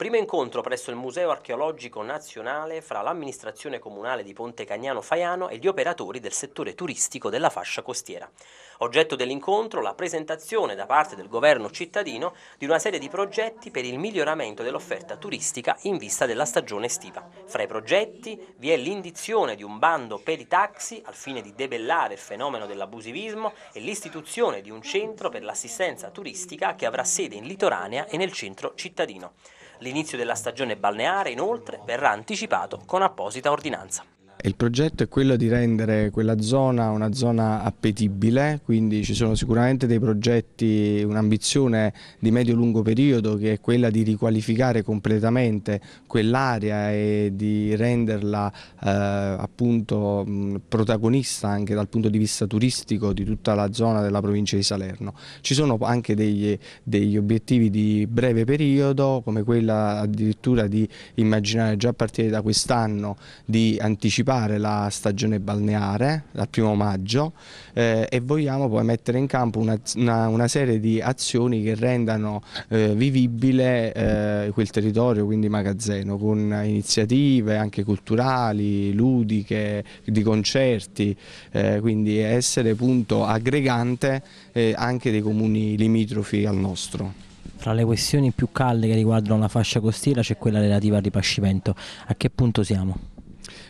Primo incontro presso il Museo Archeologico Nazionale fra l'amministrazione comunale di Ponte Cagnano Faiano e gli operatori del settore turistico della fascia costiera. Oggetto dell'incontro la presentazione da parte del governo cittadino di una serie di progetti per il miglioramento dell'offerta turistica in vista della stagione estiva. Fra i progetti vi è l'indizione di un bando per i taxi al fine di debellare il fenomeno dell'abusivismo e l'istituzione di un centro per l'assistenza turistica che avrà sede in Litoranea e nel centro cittadino. L'inizio della stagione balneare, inoltre, verrà anticipato con apposita ordinanza. Il progetto è quello di rendere quella zona una zona appetibile, quindi ci sono sicuramente dei progetti, un'ambizione di medio-lungo periodo che è quella di riqualificare completamente quell'area e di renderla eh, appunto protagonista anche dal punto di vista turistico di tutta la zona della provincia di Salerno. Ci sono anche degli, degli obiettivi di breve periodo come quella addirittura di immaginare già a partire da quest'anno di anticipare anticipare la stagione balneare dal primo maggio eh, e vogliamo poi mettere in campo una, una, una serie di azioni che rendano eh, vivibile eh, quel territorio, quindi magazzino, con iniziative anche culturali, ludiche, di concerti, eh, quindi essere punto aggregante eh, anche dei comuni limitrofi al nostro. Fra le questioni più calde che riguardano la fascia costiera c'è quella relativa al ripascimento. A che punto siamo?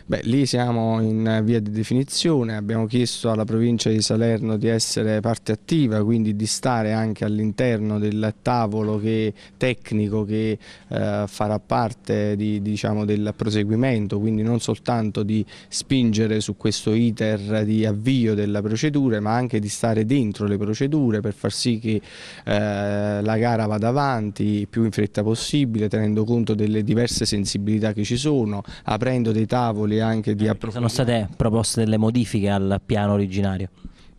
Beh, lì siamo in via di definizione, abbiamo chiesto alla provincia di Salerno di essere parte attiva, quindi di stare anche all'interno del tavolo che, tecnico che eh, farà parte di, diciamo, del proseguimento, quindi non soltanto di spingere su questo iter di avvio della procedura, ma anche di stare dentro le procedure per far sì che eh, la gara vada avanti più in fretta possibile, tenendo conto delle diverse sensibilità che ci sono, aprendo dei tavoli tavoli anche di eh, approfondimento. Sono state proposte delle modifiche al piano originario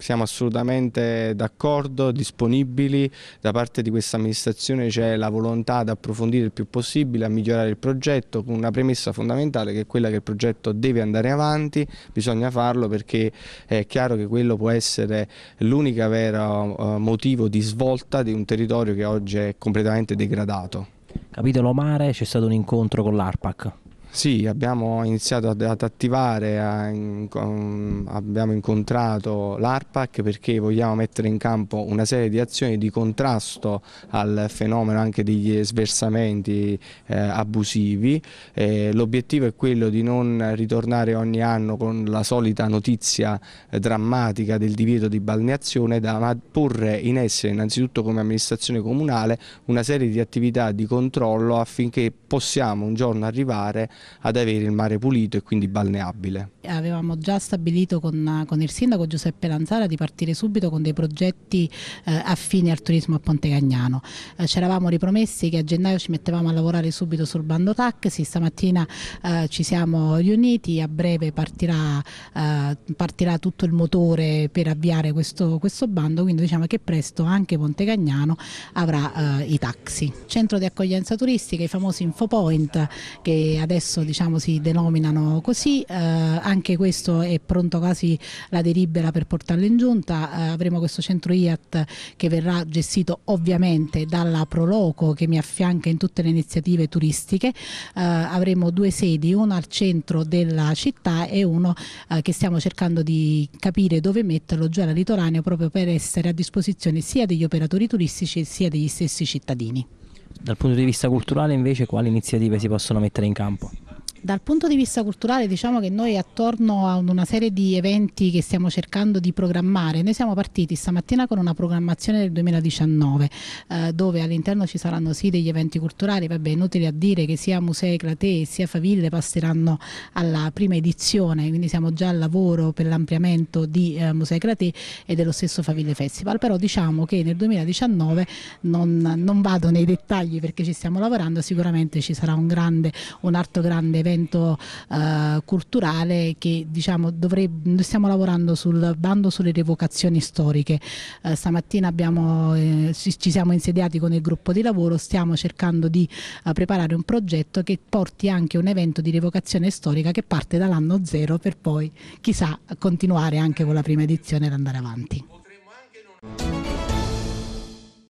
siamo assolutamente d'accordo, disponibili, da parte di questa amministrazione c'è la volontà ad approfondire il più possibile, a migliorare il progetto con una premessa fondamentale che è quella che il progetto deve andare avanti, bisogna farlo perché è chiaro che quello può essere l'unico vero eh, motivo di svolta di un territorio che oggi è completamente degradato. Capitolo Mare, c'è stato un incontro con l'ARPAC. Sì, abbiamo iniziato ad, ad attivare, a, in, um, abbiamo incontrato l'ARPAC perché vogliamo mettere in campo una serie di azioni di contrasto al fenomeno anche degli sversamenti eh, abusivi. Eh, L'obiettivo è quello di non ritornare ogni anno con la solita notizia eh, drammatica del divieto di balneazione, da, ma porre in essere innanzitutto come amministrazione comunale una serie di attività di controllo affinché possiamo un giorno arrivare ad avere il mare pulito e quindi balneabile. Avevamo già stabilito con, con il sindaco Giuseppe Lanzara di partire subito con dei progetti eh, affini al turismo a Ponte Cagnano. Eh, ci eravamo ripromessi che a gennaio ci mettevamo a lavorare subito sul bando taxi, stamattina eh, ci siamo riuniti, a breve partirà, eh, partirà, tutto il motore per avviare questo, questo bando, quindi diciamo che presto anche Ponte Cagnano avrà eh, i taxi. Centro di accoglienza turistica, i famosi infopoint che adesso adesso diciamo, si denominano così, eh, anche questo è pronto quasi la delibera per portarlo in giunta, eh, avremo questo centro IAT che verrà gestito ovviamente dalla Proloco che mi affianca in tutte le iniziative turistiche, eh, avremo due sedi, una al centro della città e uno eh, che stiamo cercando di capire dove metterlo giù alla litoranea proprio per essere a disposizione sia degli operatori turistici sia degli stessi cittadini. Dal punto di vista culturale invece quali iniziative si possono mettere in campo? Dal punto di vista culturale diciamo che noi attorno a una serie di eventi che stiamo cercando di programmare, noi siamo partiti stamattina con una programmazione del 2019 eh, dove all'interno ci saranno sì degli eventi culturali, vabbè inutile a dire che sia Musei Clatè sia Faville passeranno alla prima edizione, quindi siamo già al lavoro per l'ampliamento di eh, Musei Clatè e dello stesso Faville Festival, però diciamo che nel 2019 non, non vado nei dettagli perché ci stiamo lavorando, sicuramente ci sarà un, grande, un altro grande evento evento eh, culturale che diciamo dovrebbe, stiamo lavorando sul bando sulle revocazioni storiche. Eh, stamattina abbiamo, eh, ci, siamo insediati con il gruppo di lavoro, stiamo cercando di eh, preparare un progetto che porti anche un evento di revocazione storica che parte dall'anno zero per poi chissà continuare anche con la prima edizione ad andare avanti.